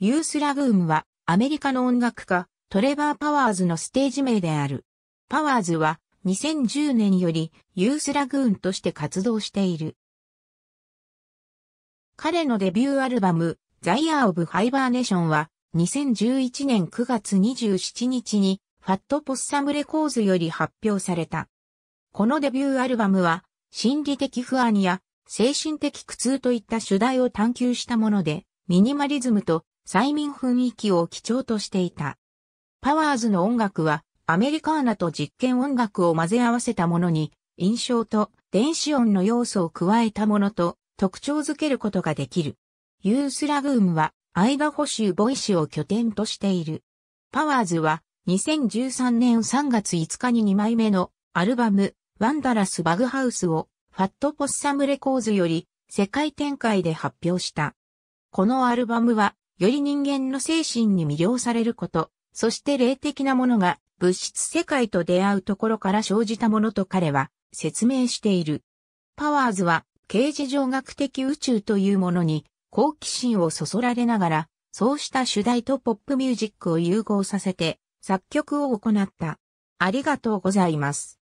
ユースラグーンはアメリカの音楽家トレバー・パワーズのステージ名である。パワーズは2010年よりユースラグーンとして活動している。彼のデビューアルバムザイヤー・オブ・ハイバーネーションは2011年9月27日にファット・ポッサム・レコーズより発表された。このデビューアルバムは心理的不安や精神的苦痛といった主題を探求したもので、ミニマリズムと催眠雰囲気を基調としていた。パワーズの音楽はアメリカーナと実験音楽を混ぜ合わせたものに印象と電子音の要素を加えたものと特徴づけることができる。ユースラグームはアイダホ州ボイシを拠点としている。パワーズは2013年3月5日に2枚目のアルバムワンダラスバグハウスをファットポッサムレコーズより世界展開で発表した。このアルバムはより人間の精神に魅了されること、そして霊的なものが物質世界と出会うところから生じたものと彼は説明している。パワーズは刑事上学的宇宙というものに好奇心をそそられながら、そうした主題とポップミュージックを融合させて作曲を行った。ありがとうございます。